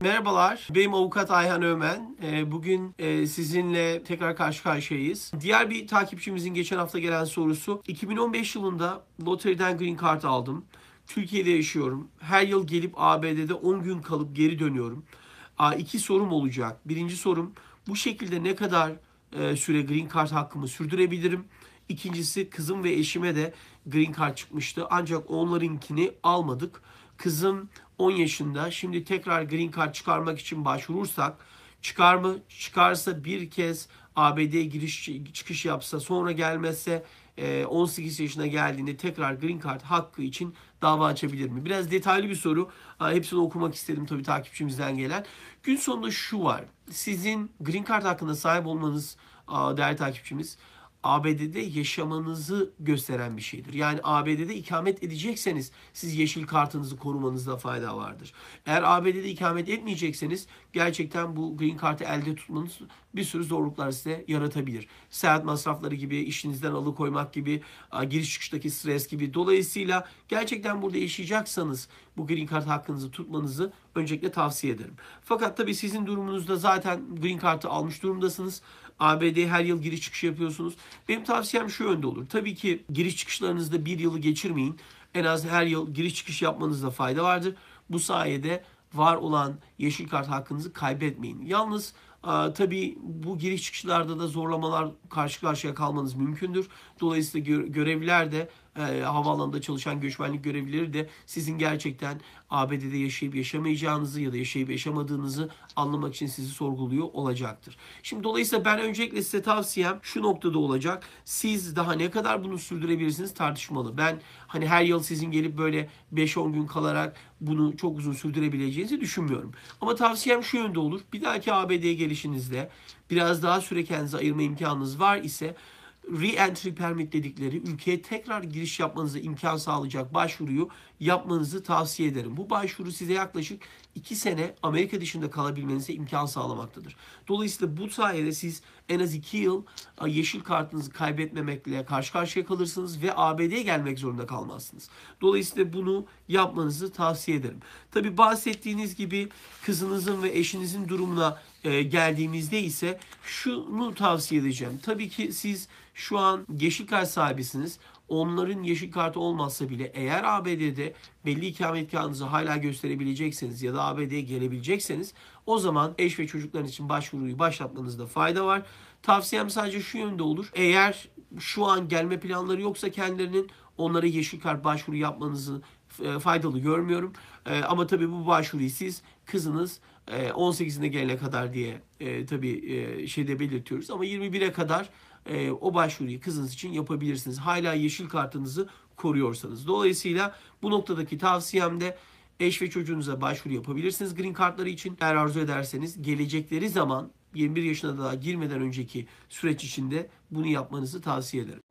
Merhabalar, benim avukat Ayhan Ömen. Ee, bugün e, sizinle tekrar karşı karşıyayız. Diğer bir takipçimizin geçen hafta gelen sorusu. 2015 yılında loteriden green card aldım. Türkiye'de yaşıyorum. Her yıl gelip ABD'de 10 gün kalıp geri dönüyorum. İki sorum olacak. Birinci sorum, bu şekilde ne kadar e, süre green card hakkımı sürdürebilirim? İkincisi kızım ve eşime de green card çıkmıştı. Ancak onlarınkini almadık Kızım 10 yaşında. Şimdi tekrar green card çıkarmak için başvurursak çıkar mı? Çıkarsa bir kez ABD giriş çıkış yapsa sonra gelmezse 18 e, yaşına geldiğinde tekrar green card hakkı için dava açabilir mi? Biraz detaylı bir soru. Hepsini okumak istedim tabii takipçimizden gelen. Gün sonunda şu var. Sizin green card hakkında sahip olmanız değerli takipçimiz ABD'de yaşamanızı gösteren bir şeydir. Yani ABD'de ikamet edecekseniz siz yeşil kartınızı korumanızda fayda vardır. Eğer ABD'de ikamet etmeyecekseniz gerçekten bu green kartı elde tutmanız bir sürü zorluklar size yaratabilir. Seyahat masrafları gibi, işinizden alıkoymak gibi, giriş çıkıştaki stres gibi. Dolayısıyla gerçekten burada yaşayacaksanız bu green card hakkınızı tutmanızı öncelikle tavsiye ederim. Fakat tabii sizin durumunuzda zaten green card'ı almış durumdasınız. ABD her yıl giriş çıkış yapıyorsunuz. Benim tavsiyem şu yönde olur. Tabii ki giriş çıkışlarınızda bir yılı geçirmeyin. En az her yıl giriş çıkış yapmanızda fayda vardır. Bu sayede var olan yeşil kart hakkınızı kaybetmeyin. Yalnız Aa, tabii bu giriş çıkışlarda da zorlamalar karşı karşıya kalmanız mümkündür. Dolayısıyla görevliler de e, havaalanında çalışan göçmenlik görevlileri de sizin gerçekten ABD'de yaşayıp yaşamayacağınızı ya da yaşayıp yaşamadığınızı anlamak için sizi sorguluyor olacaktır. Şimdi dolayısıyla ben öncelikle size tavsiyem şu noktada olacak. Siz daha ne kadar bunu sürdürebilirsiniz tartışmalı. Ben hani her yıl sizin gelip böyle 5-10 gün kalarak bunu çok uzun sürdürebileceğinizi düşünmüyorum. Ama tavsiyem şu yönde olur. Bir dahaki ABD'ye gelişinizde biraz daha süre kendinize ayırma imkanınız var ise re-entry permit dedikleri ülkeye tekrar giriş yapmanıza imkan sağlayacak başvuruyu yapmanızı tavsiye ederim. Bu başvuru size yaklaşık 2 sene Amerika dışında kalabilmenize imkan sağlamaktadır. Dolayısıyla bu sayede siz en az 2 yıl yeşil kartınızı kaybetmemekle karşı karşıya kalırsınız ve ABD'ye gelmek zorunda kalmazsınız. Dolayısıyla bunu yapmanızı tavsiye ederim. Tabi bahsettiğiniz gibi kızınızın ve eşinizin durumuna e, geldiğimizde ise şunu tavsiye edeceğim. Tabii ki siz şu an yeşil kart sahibisiniz. Onların yeşil kartı olmazsa bile eğer ABD'de belli ikametgahınızı hala gösterebilecekseniz ya da ABD'ye gelebilecekseniz o zaman eş ve çocukların için başvuruyu başlatmanızda fayda var. Tavsiyem sadece şu yönde olur. Eğer şu an gelme planları yoksa kendilerinin onlara yeşil kart başvuru yapmanızı e, faydalı görmüyorum. E, ama tabii bu başvuruyu siz kızınız 18'ine e, gelene kadar diye tabii şeyde belirtiyoruz. Ama 21'e kadar o başvuruyu kızınız için yapabilirsiniz. Hala yeşil kartınızı koruyorsanız. Dolayısıyla bu noktadaki tavsiyemde eş ve çocuğunuza başvuru yapabilirsiniz green kartları için. Eğer arzu ederseniz gelecekleri zaman 21 yaşına daha girmeden önceki süreç içinde bunu yapmanızı tavsiye ederim.